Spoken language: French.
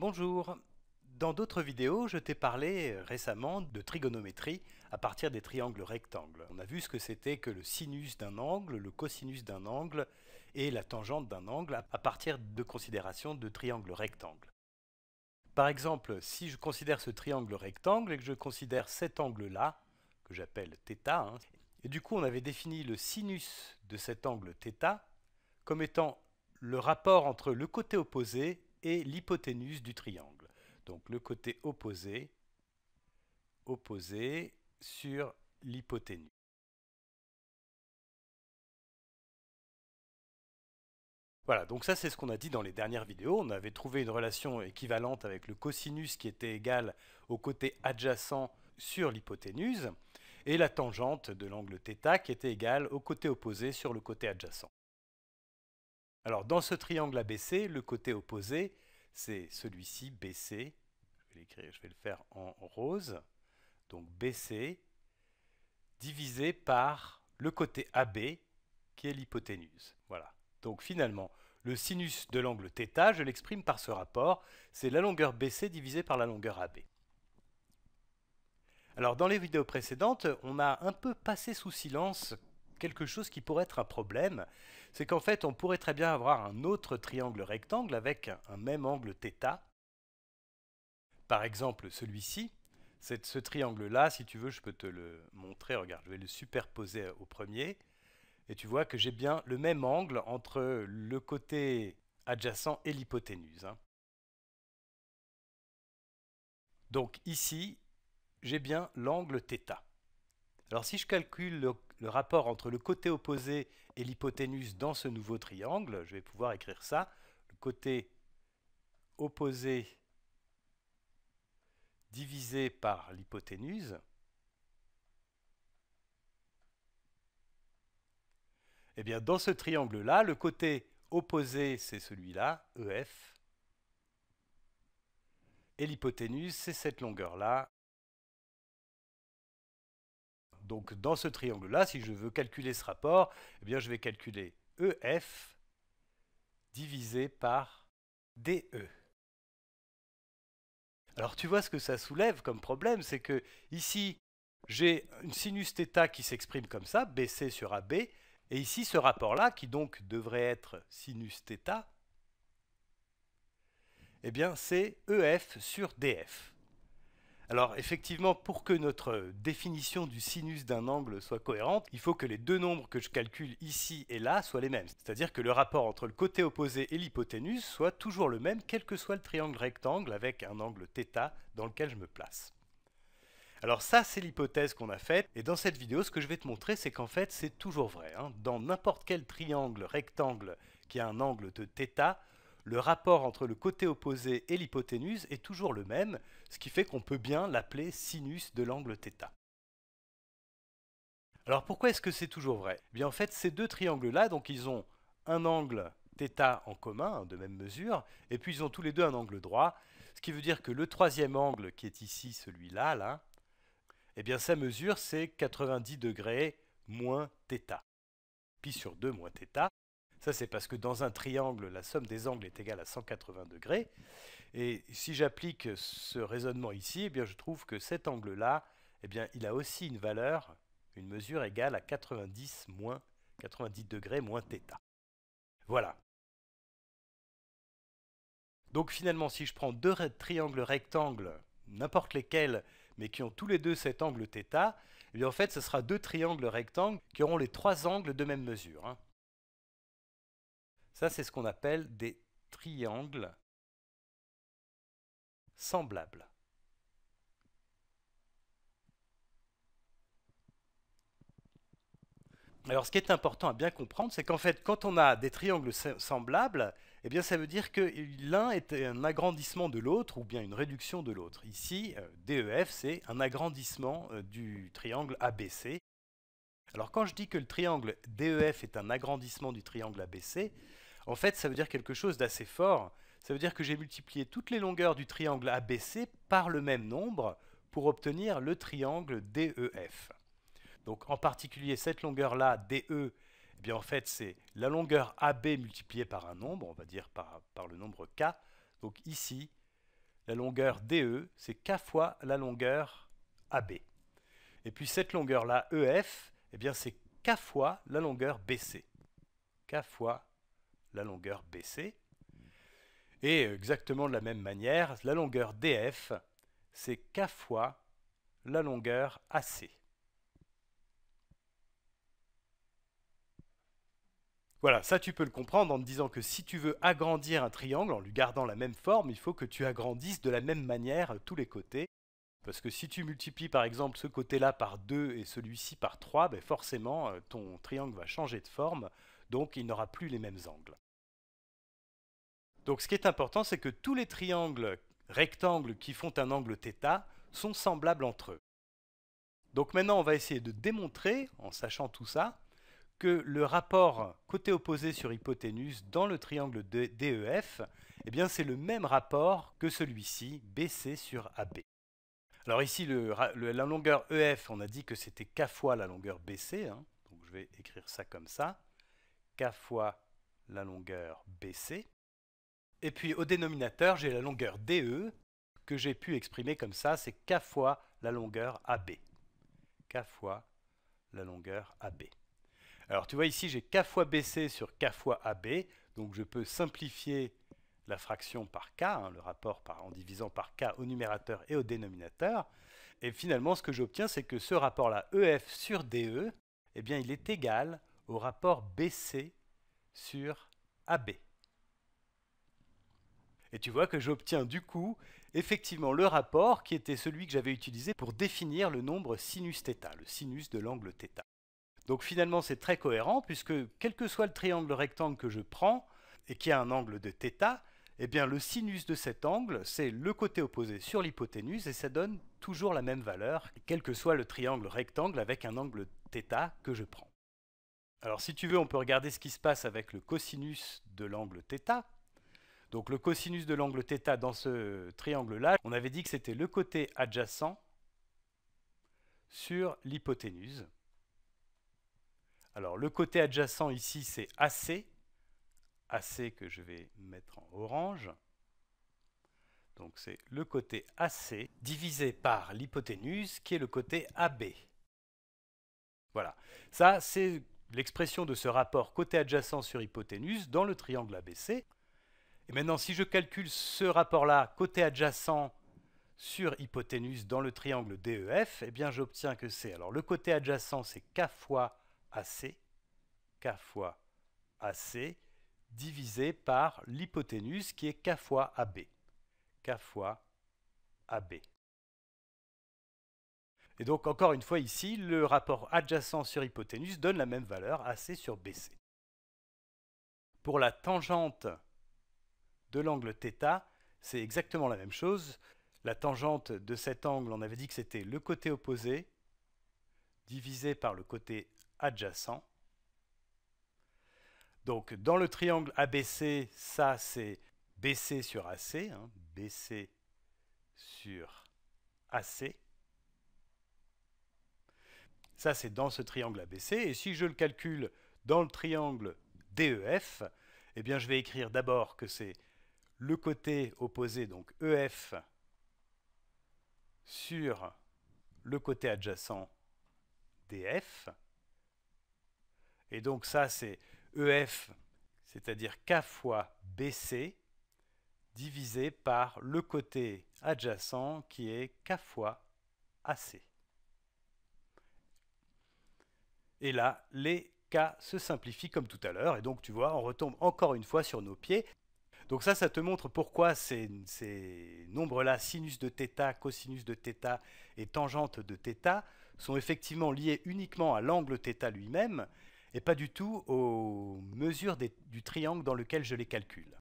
Bonjour Dans d'autres vidéos, je t'ai parlé récemment de trigonométrie à partir des triangles rectangles. On a vu ce que c'était que le sinus d'un angle, le cosinus d'un angle et la tangente d'un angle à partir de considérations de triangles rectangles. Par exemple, si je considère ce triangle rectangle et que je considère cet angle-là, que j'appelle θ, hein, et du coup on avait défini le sinus de cet angle θ comme étant le rapport entre le côté opposé et l'hypoténuse du triangle. Donc le côté opposé, opposé sur l'hypoténuse. Voilà, donc ça c'est ce qu'on a dit dans les dernières vidéos. On avait trouvé une relation équivalente avec le cosinus qui était égal au côté adjacent sur l'hypoténuse et la tangente de l'angle θ qui était égale au côté opposé sur le côté adjacent. Alors dans ce triangle ABC, le côté opposé, c'est celui-ci, BC. Je vais l'écrire, je vais le faire en rose. Donc BC divisé par le côté AB, qui est l'hypoténuse. Voilà. Donc finalement, le sinus de l'angle θ, je l'exprime par ce rapport, c'est la longueur BC divisée par la longueur AB. Alors dans les vidéos précédentes, on a un peu passé sous silence quelque chose qui pourrait être un problème, c'est qu'en fait on pourrait très bien avoir un autre triangle rectangle avec un même angle θ. Par exemple celui-ci, ce triangle-là, si tu veux, je peux te le montrer, regarde, je vais le superposer au premier, et tu vois que j'ai bien le même angle entre le côté adjacent et l'hypoténuse. Hein. Donc ici, j'ai bien l'angle θ. Alors si je calcule le le rapport entre le côté opposé et l'hypoténuse dans ce nouveau triangle, je vais pouvoir écrire ça, le côté opposé divisé par l'hypoténuse, Eh bien, dans ce triangle-là, le côté opposé, c'est celui-là, EF, et l'hypoténuse, c'est cette longueur-là, donc dans ce triangle-là, si je veux calculer ce rapport, eh bien je vais calculer EF divisé par DE. Alors tu vois ce que ça soulève comme problème, c'est que ici j'ai une sinus θ qui s'exprime comme ça, BC sur AB, et ici ce rapport-là, qui donc devrait être sinus θ, eh bien c'est EF sur DF. Alors effectivement, pour que notre définition du sinus d'un angle soit cohérente, il faut que les deux nombres que je calcule ici et là soient les mêmes. C'est-à-dire que le rapport entre le côté opposé et l'hypoténuse soit toujours le même, quel que soit le triangle rectangle avec un angle θ dans lequel je me place. Alors ça, c'est l'hypothèse qu'on a faite, et dans cette vidéo, ce que je vais te montrer, c'est qu'en fait, c'est toujours vrai. Hein. Dans n'importe quel triangle rectangle qui a un angle de θ, le rapport entre le côté opposé et l'hypoténuse est toujours le même, ce qui fait qu'on peut bien l'appeler sinus de l'angle θ. Alors pourquoi est-ce que c'est toujours vrai eh bien en fait ces deux triangles-là, donc ils ont un angle θ en commun, de même mesure, et puis ils ont tous les deux un angle droit, ce qui veut dire que le troisième angle qui est ici, celui-là, là, eh bien sa mesure c'est 90 degrés moins θ. Pi sur 2 moins θ, ça, c'est parce que dans un triangle, la somme des angles est égale à 180 degrés. Et si j'applique ce raisonnement ici, eh je trouve que cet angle-là, eh il a aussi une valeur, une mesure égale à 90 degrés moins θ. Voilà. Donc finalement, si je prends deux triangles rectangles, n'importe lesquels, mais qui ont tous les deux cet angle θ, eh bien en fait, ce sera deux triangles rectangles qui auront les trois angles de même mesure. Hein. Ça, c'est ce qu'on appelle des triangles semblables. Alors, ce qui est important à bien comprendre, c'est qu'en fait, quand on a des triangles semblables, eh bien, ça veut dire que l'un est un agrandissement de l'autre ou bien une réduction de l'autre. Ici, euh, DEF, c'est un agrandissement euh, du triangle ABC. Alors, quand je dis que le triangle DEF est un agrandissement du triangle ABC, en fait, ça veut dire quelque chose d'assez fort. Ça veut dire que j'ai multiplié toutes les longueurs du triangle ABC par le même nombre pour obtenir le triangle DEF. Donc en particulier cette longueur-là, DE, eh bien en fait c'est la longueur AB multipliée par un nombre, on va dire par, par le nombre K. Donc ici, la longueur DE, c'est K fois la longueur AB. Et puis cette longueur-là, EF, eh bien c'est K fois la longueur BC. K fois la longueur BC. Et exactement de la même manière, la longueur DF, c'est K fois la longueur AC. Voilà, ça tu peux le comprendre en te disant que si tu veux agrandir un triangle en lui gardant la même forme, il faut que tu agrandisses de la même manière tous les côtés. Parce que si tu multiplies par exemple ce côté-là par 2 et celui-ci par 3, ben forcément euh, ton triangle va changer de forme donc il n'aura plus les mêmes angles. Donc ce qui est important, c'est que tous les triangles rectangles qui font un angle θ sont semblables entre eux. Donc maintenant, on va essayer de démontrer, en sachant tout ça, que le rapport côté opposé sur hypoténuse dans le triangle DEF, e eh bien c'est le même rapport que celui-ci, BC sur AB. Alors ici, la longueur EF, on a dit que c'était K fois la longueur BC, hein. donc je vais écrire ça comme ça k fois la longueur BC. Et puis au dénominateur, j'ai la longueur DE que j'ai pu exprimer comme ça, c'est k fois la longueur AB. k fois la longueur AB. Alors tu vois ici, j'ai k fois BC sur k fois AB, donc je peux simplifier la fraction par k, hein, le rapport par, en divisant par k au numérateur et au dénominateur. Et finalement, ce que j'obtiens, c'est que ce rapport-là, EF sur DE, eh bien, il est égal au rapport BC sur AB. Et tu vois que j'obtiens du coup effectivement le rapport qui était celui que j'avais utilisé pour définir le nombre sinus θ, le sinus de l'angle θ. Donc finalement c'est très cohérent puisque quel que soit le triangle rectangle que je prends et qui a un angle de θ, eh bien le sinus de cet angle c'est le côté opposé sur l'hypoténuse et ça donne toujours la même valeur quel que soit le triangle rectangle avec un angle θ que je prends. Alors si tu veux, on peut regarder ce qui se passe avec le cosinus de l'angle θ. Donc le cosinus de l'angle θ dans ce triangle-là, on avait dit que c'était le côté adjacent sur l'hypoténuse. Alors le côté adjacent ici, c'est AC, AC que je vais mettre en orange. Donc c'est le côté AC divisé par l'hypoténuse qui est le côté AB. Voilà, ça c'est l'expression de ce rapport côté adjacent sur hypoténuse dans le triangle ABC. Et maintenant, si je calcule ce rapport-là côté adjacent sur hypoténuse dans le triangle DEF, eh bien j'obtiens que c'est. Alors le côté adjacent, c'est K fois AC, K fois AC, divisé par l'hypoténuse qui est K fois AB. K fois AB. Et donc encore une fois ici, le rapport adjacent sur hypoténuse donne la même valeur, AC sur BC. Pour la tangente de l'angle θ, c'est exactement la même chose. La tangente de cet angle, on avait dit que c'était le côté opposé divisé par le côté adjacent. Donc dans le triangle ABC, ça c'est BC sur AC, hein, BC sur AC. Ça, c'est dans ce triangle ABC. Et si je le calcule dans le triangle DEF, eh bien, je vais écrire d'abord que c'est le côté opposé, donc EF, sur le côté adjacent DF. Et donc ça, c'est EF, c'est-à-dire K fois BC, divisé par le côté adjacent qui est K fois AC. Et là, les cas se simplifient comme tout à l'heure, et donc tu vois, on retombe encore une fois sur nos pieds. Donc ça, ça te montre pourquoi ces, nombres-là, sinus de θ, cosinus de θ et tangente de θ, sont effectivement liés uniquement à l'angle θ lui-même, et pas du tout aux mesures du triangle dans lequel je les calcule.